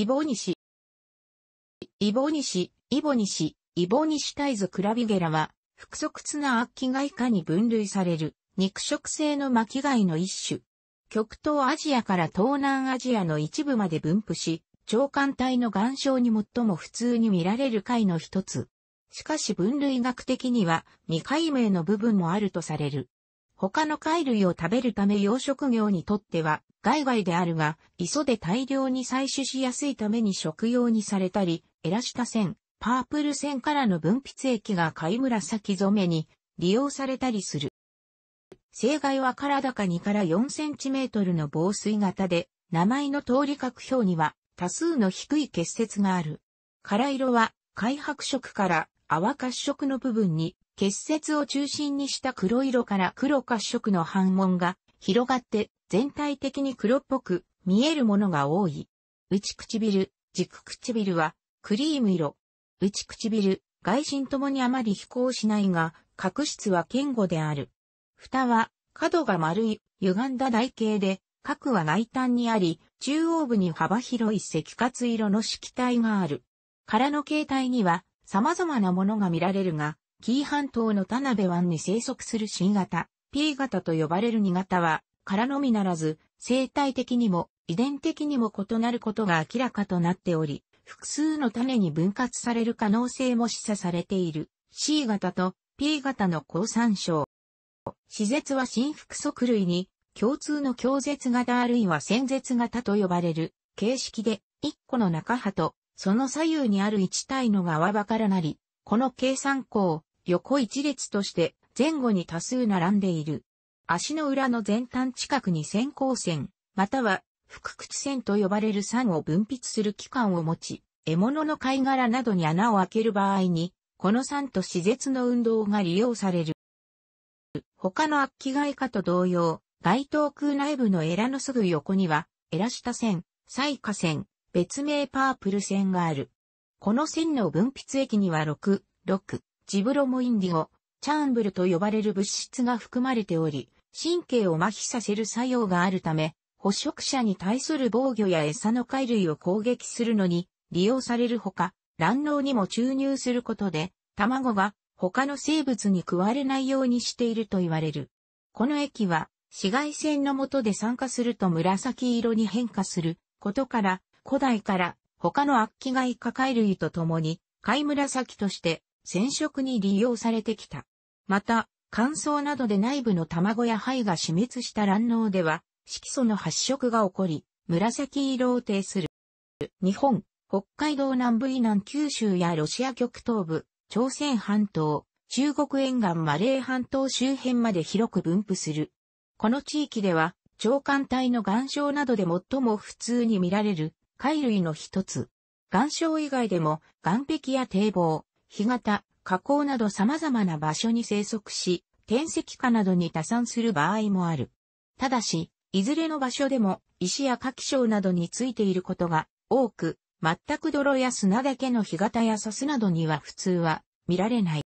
イボニシ。イボニシ、イボニシ、イボニシタイズクラビゲラは、複足綱悪鬼貝科に分類される、肉食性の巻貝の一種。極東アジアから東南アジアの一部まで分布し、長官体の岩礁に最も普通に見られる貝の一つ。しかし分類学的には未解明の部分もあるとされる。他の貝類を食べるため養殖業にとっては外外であるが、磯で大量に採取しやすいために食用にされたり、エラシタ線、パープル線からの分泌液が貝紫染めに利用されたりする。生害は体か2から4センチメートルの防水型で、名前の通り角表には多数の低い結節がある。殻色は灰白色から泡褐色の部分に結節を中心にした黒色から黒褐色の反紋が広がって全体的に黒っぽく見えるものが多い。内唇、軸唇はクリーム色。内唇、外心ともにあまり飛行しないが、角質は堅固である。蓋は角が丸い、歪んだ台形で、角は内端にあり、中央部に幅広い赤活色の色体がある。殻の形態には様々なものが見られるが、紀伊半島の田辺湾に生息する新型、P 型と呼ばれる2型は、からのみならず、生態的にも遺伝的にも異なることが明らかとなっており、複数の種に分割される可能性も示唆されている C 型と P 型の交参症。死絶は新複足類に、共通の強絶型あるいは潜絶型と呼ばれる形式で、1個の中葉と、その左右にある1体の側場からなり、この計算項、横一列として前後に多数並んでいる。足の裏の前端近くに先行線、または腹口線と呼ばれる酸を分泌する器官を持ち、獲物の貝殻などに穴を開ける場合に、この酸と死絶の運動が利用される。他の悪気外科と同様、外頭腔内部のエラのすぐ横には、エラ下線、イカ線、別名パープル線がある。この線の分泌液には6、6、ジブロモインディゴ、チャーンブルと呼ばれる物質が含まれており、神経を麻痺させる作用があるため、捕食者に対する防御や餌の貝類を攻撃するのに利用されるほか、卵嚢にも注入することで、卵が他の生物に食われないようにしていると言われる。この液は紫外線の下で酸化すると紫色に変化することから、古代から他の悪鬼イ化貝類と共に、貝紫として染色に利用されてきた。また、乾燥などで内部の卵や肺が死滅した卵脳では、色素の発色が起こり、紫色を呈する。日本、北海道南部以南九州やロシア極東部、朝鮮半島、中国沿岸マレー半島周辺まで広く分布する。この地域では、長官体の岩礁などで最も普通に見られる貝類の一つ。岩礁以外でも岩壁や堤防、干潟、河口など様々な場所に生息し、転石化などに多産する場合もある。ただし、いずれの場所でも石や柿気症などについていることが多く、全く泥や砂だけの干潟や砂などには普通は見られない。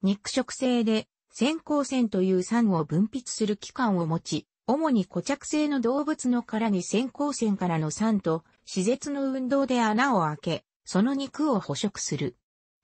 肉食性で、先行線という酸を分泌する器官を持ち、主に固着性の動物の殻に先行線からの酸と、施設の運動で穴を開け、その肉を捕食する。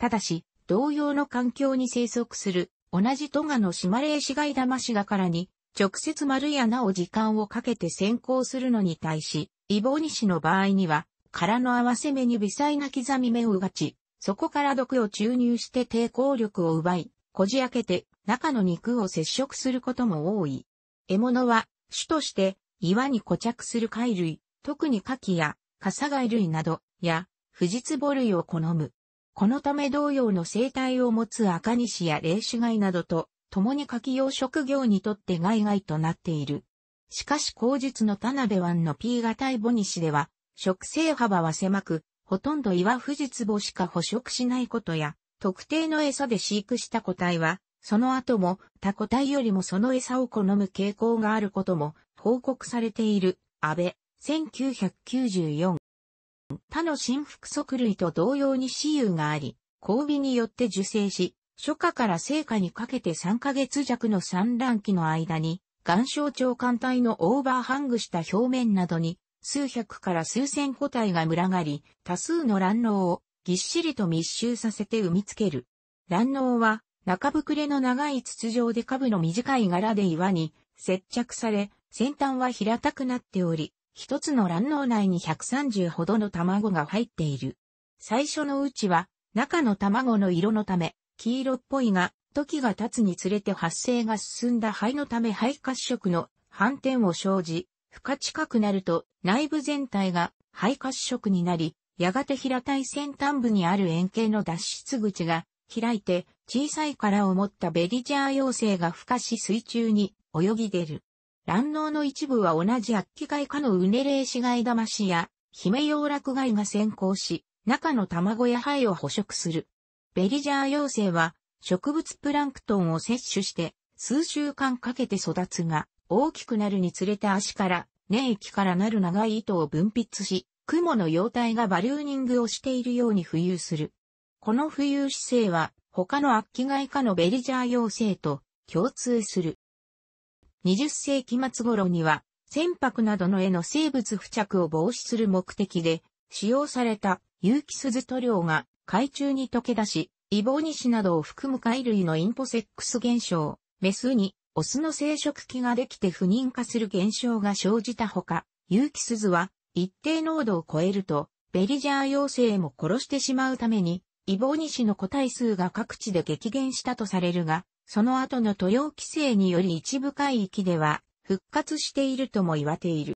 ただし、同様の環境に生息する、同じトガのシマレーシガイダマシガからに、直接丸い穴を時間をかけて先行するのに対し、イボニシの場合には、殻の合わせ目に微細な刻み目をうがち、そこから毒を注入して抵抗力を奪い、こじ開けて中の肉を接触することも多い。獲物は、種として岩に固着する貝類、特に牡蠣やカサガイ類など、や、フジツボ類を好む。このため同様の生態を持つ赤西や霊種貝などと、共に柿養殖業にとって外外となっている。しかし後述の田辺湾の P 型イボニシでは、植生幅は狭く、ほとんど岩富士壺しか捕食しないことや、特定の餌で飼育した個体は、その後も他個体よりもその餌を好む傾向があることも報告されている、安倍、1994。他の新複則類と同様に雌雄があり、交尾によって受精し、初夏から成果にかけて3ヶ月弱の産卵期の間に、岩礁長官体のオーバーハングした表面などに、数百から数千個体が群がり、多数の卵脳をぎっしりと密集させて産みつける。卵脳は、中膨れの長い筒状で下部の短い柄で岩に接着され、先端は平たくなっており、一つの卵脳内に130ほどの卵が入っている。最初のうちは、中の卵の色のため、黄色っぽいが、時が経つにつれて発生が進んだ肺のため肺褐色の反転を生じ、負荷近くなると内部全体が肺褐色になり、やがて平たい先端部にある円形の脱出口が開いて小さい殻を持ったベリジャー妖精が孵化し水中に泳ぎ出る。卵脳の一部は同じ悪鬼貝科のうねれイダマ魂や、姫洋落イが先行し、中の卵や灰を捕食する。ベリジャー妖精は、植物プランクトンを摂取して、数週間かけて育つが、大きくなるにつれて足から、粘液からなる長い糸を分泌し、雲の幼体がバリューニングをしているように浮遊する。この浮遊姿勢は、他の悪鬼外科のベリジャー妖精と共通する。20世紀末頃には、船舶などの絵の生物付着を防止する目的で、使用された有機鈴塗料が海中に溶け出し、イボニシなどを含む貝類のインポセックス現象、メスにオスの生殖器ができて不妊化する現象が生じたほか、有機鈴は一定濃度を超えると、ベリジャー妖精も殺してしまうために、イボニシの個体数が各地で激減したとされるが、その後の豊規制により一部海域では復活しているとも言われている。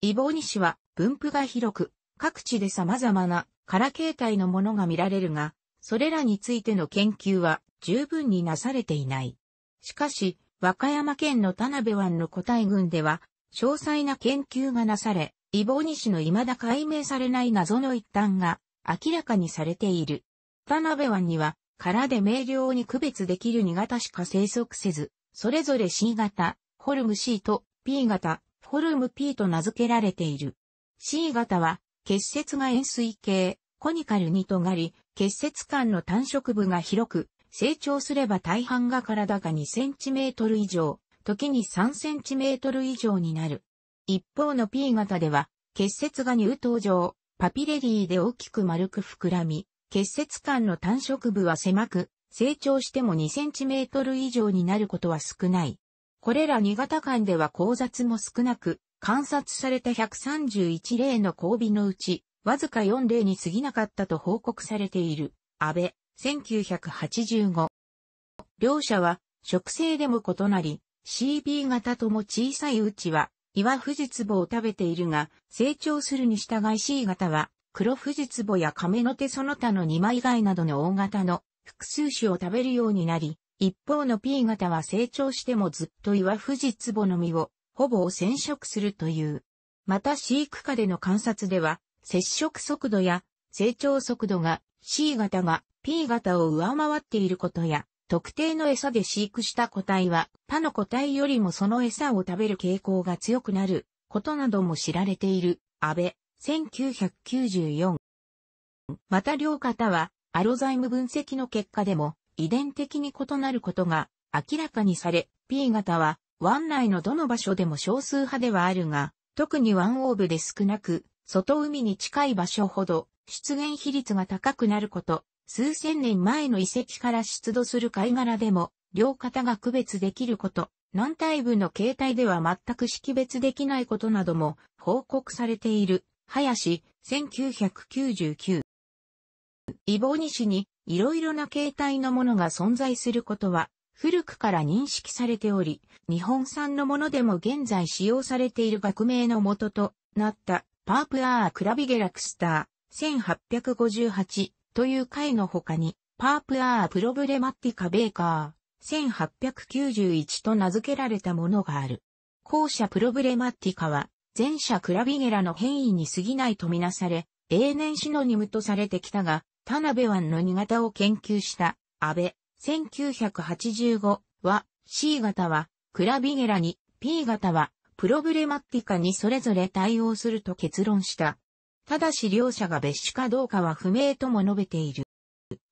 イボニシは分布が広く、各地で様々な殻形態のものが見られるが、それらについての研究は十分になされていない。しかし、和歌山県の田辺湾の個体群では、詳細な研究がなされ、イボニシの未だ解明されない謎の一端が明らかにされている。田辺湾には殻で明瞭に区別できる2型しか生息せず、それぞれ C 型、フォルム C と P 型、フォルム P と名付けられている。C 型は、結節が円錐形、コニカルに尖り、結節間の単色部が広く、成長すれば大半が体が 2cm 以上、時に 3cm 以上になる。一方の P 型では、結節が乳頭状、パピレリーで大きく丸く膨らみ、結節間の単色部は狭く、成長しても2トル以上になることは少ない。これら2型間では交雑も少なく、観察された131例の交尾のうち、わずか4例に過ぎなかったと報告されている、安倍、1985。両者は、植生でも異なり、CB 型とも小さいうちは、岩富士壺を食べているが、成長するに従い C 型は、黒富士壺や亀の手その他の二枚貝などの大型の複数種を食べるようになり、一方の P 型は成長してもずっと岩富士壺の実をほぼ染色するという。また飼育下での観察では、接触速度や成長速度が C 型が P 型を上回っていることや、特定の餌で飼育した個体は他の個体よりもその餌を食べる傾向が強くなることなども知られている安倍1994。また両方は、アロザイム分析の結果でも、遺伝的に異なることが明らかにされ、P 型は、湾内のどの場所でも少数派ではあるが、特に湾オーブで少なく、外海に近い場所ほど、出現比率が高くなること、数千年前の遺跡から出土する貝殻でも、両方が区別できること、軟体部の形態では全く識別できないことなども報告されている。林、1999。イボニシに、いろいろな形態のものが存在することは、古くから認識されており、日本産のものでも現在使用されている学名の元となったパープアークラビゲラクスター1858という回の他に、パープアープロブレマティカベーカー1891と名付けられたものがある。後者プロブレマティカは前者クラビゲラの変異に過ぎないとみなされ、永年シノニムとされてきたが、田辺湾の2型を研究した安倍、1985は C 型はクラビゲラに、P 型はプロブレマティカにそれぞれ対応すると結論した。ただし両者が別種かどうかは不明とも述べている。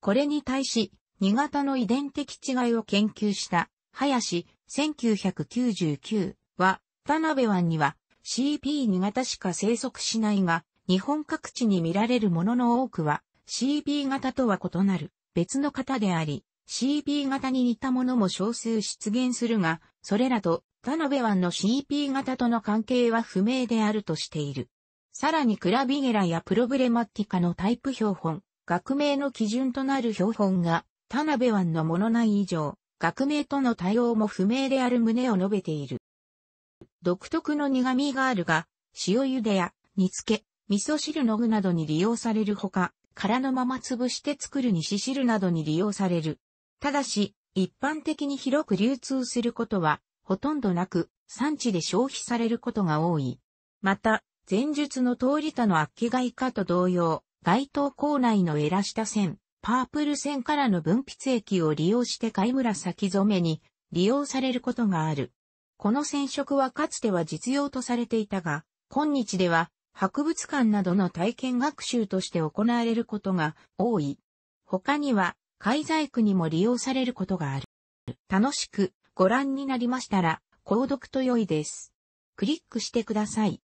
これに対し、2型の遺伝的違いを研究した、林、1999は、田辺湾には、CP2 型しか生息しないが、日本各地に見られるものの多くは CB 型とは異なる別の型であり、CB 型に似たものも少数出現するが、それらと田辺湾の CP 型との関係は不明であるとしている。さらにクラビゲラやプロブレマティカのタイプ標本、学名の基準となる標本が田辺湾のものない以上、学名との対応も不明である旨を述べている。独特の苦味があるが、塩茹でや煮付け、味噌汁の具などに利用されるほか、殻のまま潰して作る煮汁などに利用される。ただし、一般的に広く流通することは、ほとんどなく、産地で消費されることが多い。また、前述の通り他のあっけガイと同様、該当口内のエラ下線、パープル線からの分泌液を利用して貝紫染めに利用されることがある。この染色はかつては実用とされていたが、今日では博物館などの体験学習として行われることが多い。他には、介在区にも利用されることがある。楽しくご覧になりましたら、購読と良いです。クリックしてください。